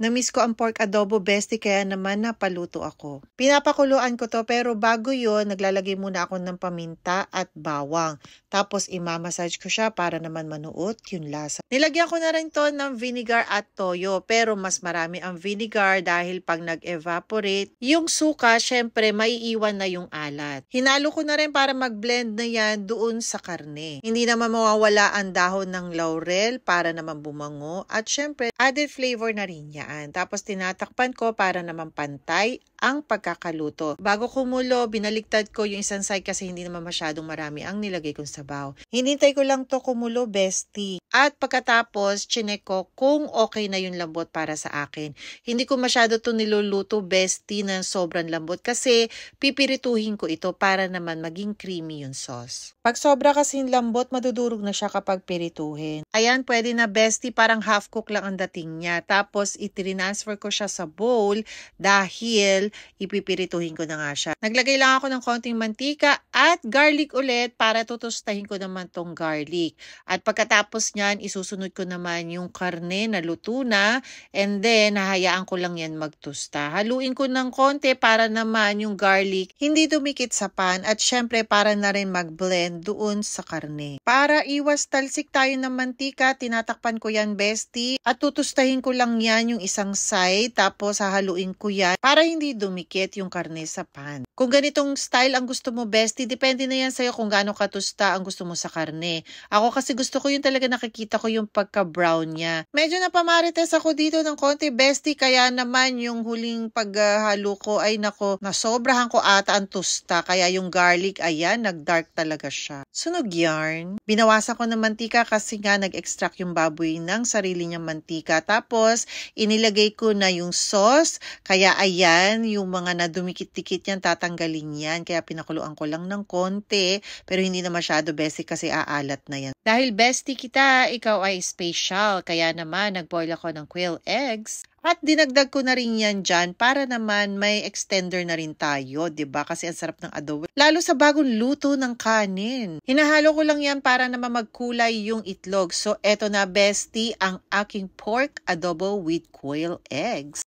Namiss ko ang pork adobo bestie kaya naman napaluto ako. Pinapakuluan ko to pero bago yon naglalagay muna ako ng paminta at bawang. Tapos imamassage ko siya para naman manuot yung lasa. Nilagyan ko na rin to ng vinegar at toyo pero mas marami ang vinegar dahil pag nag-evaporate, yung suka syempre maiiwan na yung alat. Hinalo ko na rin para mag-blend na yan doon sa karne. Hindi naman mawawala ang dahon ng laurel para naman bumango at syempre added flavor na rin yan tinaan. Tapos tinatakpan ko para naman pantay ang pagkakaluto. Bago kumulo, binaligtad ko yung isang side kasi hindi naman masyadong marami ang nilagay kong sabaw. Hinintay ko lang to kumulo, bestie. At pagkatapos, chinek ko kung okay na yung lambot para sa akin. Hindi ko masyado to niluluto, bestie, na sobrang lambot kasi pipirituhin ko ito para naman maging creamy yung sauce. Pag sobra kasing lambot, madudurog na siya kapag pirituhin. Ayan, pwede na, bestie, parang half cook lang ang dating niya. Tapos, itrinansfer ko siya sa bowl dahil dahil ipipirituhin ko na nga siya. Naglagay lang ako ng konting mantika at garlic ulit para tutustahin ko naman tong garlic. At pagkatapos niyan, isusunod ko naman yung karne na luto na and then hahayaan ko lang yan magtusta. Haluin ko ng konti para naman yung garlic hindi dumikit sa pan at syempre para na rin mag-blend doon sa karne. Para iwas talsik tayo ng mantika, tinatakpan ko yan bestie at tutustahin ko lang yan yung isang side tapos hahaluin ko yan para hindi dumikit yung karne sa pan. Kung ganitong style ang gusto mo, bestie, depende na yan sa'yo kung gaano katusta ang gusto mo sa karne. Ako kasi gusto ko yung talaga nakikita ko yung pagka-brown niya. Medyo napamarites ako dito ng konti, bestie, kaya naman yung huling paghalo ko ay nako, nasobrahan ko ata ang tusta, kaya yung garlic, ayan, nag-dark talaga siya. Sunog yarn. Binawasan ko ng mantika kasi nga nag-extract yung baboy ng sarili niyang mantika. Tapos, inilagay ko na yung sauce, kaya ayan, yung mga na dumikit-dikit yan, tatanggalin yan. Kaya pinakuluan ko lang ng konti, pero hindi na masyado basic kasi aalat na yan. Dahil bestie kita, ikaw ay special. Kaya naman, nagboil ako ng quail eggs. At dinagdag ko na rin yan dyan para naman may extender na rin tayo, ba diba? Kasi ang sarap ng adobo. Lalo sa bagong luto ng kanin. Hinahalo ko lang yan para naman magkulay yung itlog. So eto na bestie, ang aking pork adobo with quail eggs.